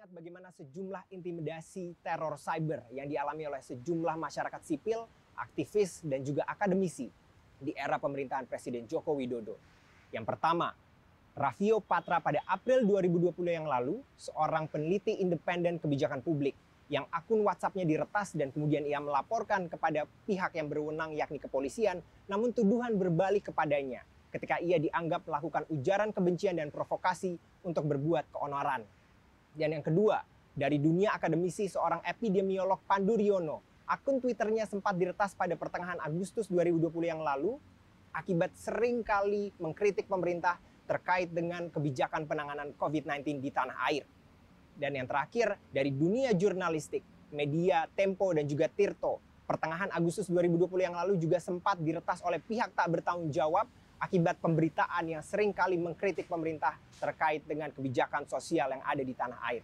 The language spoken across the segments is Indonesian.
mengingat bagaimana sejumlah intimidasi teror cyber yang dialami oleh sejumlah masyarakat sipil, aktivis, dan juga akademisi di era pemerintahan Presiden Joko Widodo. Yang pertama, Raffio Patra pada April 2020 yang lalu, seorang peneliti independen kebijakan publik yang akun WhatsApp-nya diretas dan kemudian ia melaporkan kepada pihak yang berwenang yakni kepolisian, namun tuduhan berbalik kepadanya ketika ia dianggap melakukan ujaran kebencian dan provokasi untuk berbuat keonoran dan yang kedua, dari dunia akademisi seorang epidemiolog Pandu Riono, akun Twitternya sempat diretas pada pertengahan Agustus 2020 yang lalu akibat sering kali mengkritik pemerintah terkait dengan kebijakan penanganan COVID-19 di tanah air. Dan yang terakhir, dari dunia jurnalistik, media Tempo dan juga Tirto, pertengahan Agustus 2020 yang lalu juga sempat diretas oleh pihak tak bertanggung jawab akibat pemberitaan yang kali mengkritik pemerintah terkait dengan kebijakan sosial yang ada di tanah air.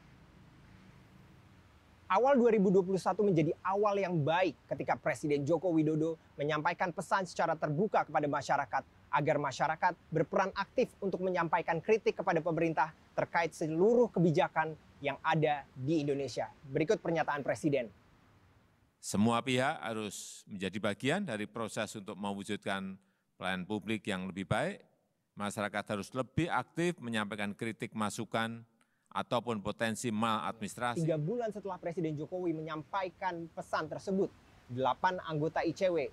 Awal 2021 menjadi awal yang baik ketika Presiden Joko Widodo menyampaikan pesan secara terbuka kepada masyarakat agar masyarakat berperan aktif untuk menyampaikan kritik kepada pemerintah terkait seluruh kebijakan yang ada di Indonesia. Berikut pernyataan Presiden. Semua pihak harus menjadi bagian dari proses untuk mewujudkan pelayanan publik yang lebih baik, masyarakat harus lebih aktif menyampaikan kritik masukan ataupun potensi maladministrasi. Tiga bulan setelah Presiden Jokowi menyampaikan pesan tersebut, delapan anggota ICW,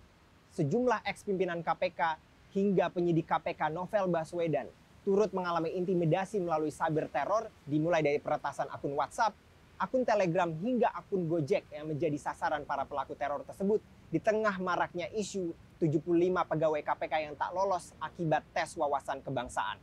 sejumlah eks pimpinan KPK, hingga penyidik KPK Novel Baswedan turut mengalami intimidasi melalui cyber teror dimulai dari peretasan akun WhatsApp, akun Telegram hingga akun Gojek yang menjadi sasaran para pelaku teror tersebut di tengah maraknya isu 75 pegawai KPK yang tak lolos akibat tes wawasan kebangsaan.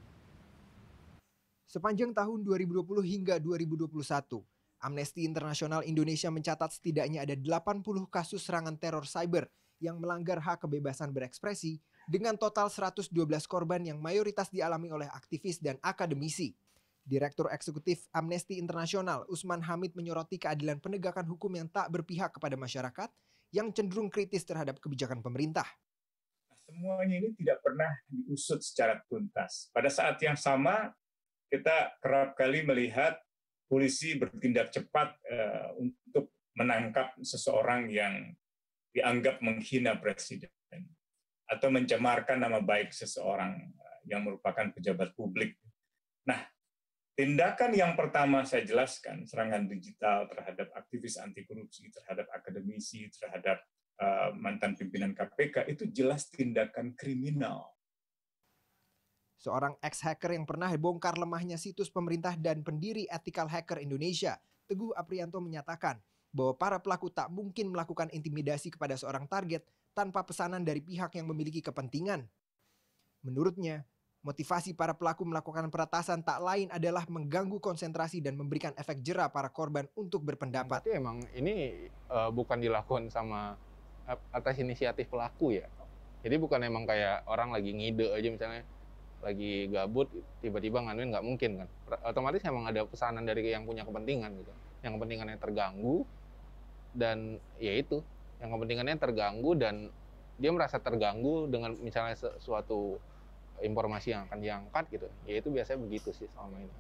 Sepanjang tahun 2020 hingga 2021, Amnesty Internasional Indonesia mencatat setidaknya ada 80 kasus serangan teror cyber yang melanggar hak kebebasan berekspresi dengan total 112 korban yang mayoritas dialami oleh aktivis dan akademisi. Direktur Eksekutif Amnesty Internasional Usman Hamid menyoroti keadilan penegakan hukum yang tak berpihak kepada masyarakat yang cenderung kritis terhadap kebijakan pemerintah semuanya ini tidak pernah diusut secara tuntas. Pada saat yang sama, kita kerap kali melihat polisi bertindak cepat eh, untuk menangkap seseorang yang dianggap menghina presiden atau mencemarkan nama baik seseorang eh, yang merupakan pejabat publik. Nah, tindakan yang pertama saya jelaskan, serangan digital terhadap aktivis anti korupsi, terhadap akademisi, terhadap Eh, mantan pimpinan KPK itu jelas tindakan kriminal. Seorang ex-hacker yang pernah bongkar lemahnya situs pemerintah dan pendiri Ethical Hacker Indonesia, Teguh Aprianto menyatakan bahwa para pelaku tak mungkin melakukan intimidasi kepada seorang target tanpa pesanan dari pihak yang memiliki kepentingan. Menurutnya, motivasi para pelaku melakukan peretasan tak lain adalah mengganggu konsentrasi dan memberikan efek jera para korban untuk berpendapat. Tapi emang ini uh, bukan dilakukan sama atas inisiatif pelaku ya. Jadi bukan emang kayak orang lagi ngide aja misalnya lagi gabut tiba-tiba nganuin nggak mungkin kan. Otomatis emang ada pesanan dari yang punya kepentingan gitu. Yang kepentingannya terganggu dan ya itu yang kepentingannya terganggu dan dia merasa terganggu dengan misalnya suatu informasi yang akan diangkat gitu. Ya itu biasanya begitu sih selama ini.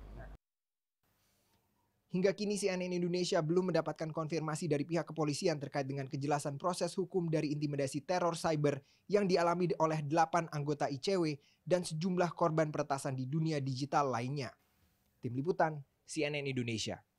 Hingga kini CNN Indonesia belum mendapatkan konfirmasi dari pihak kepolisian terkait dengan kejelasan proses hukum dari intimidasi teror cyber yang dialami oleh 8 anggota ICW dan sejumlah korban peretasan di dunia digital lainnya. Tim Liputan, CNN Indonesia.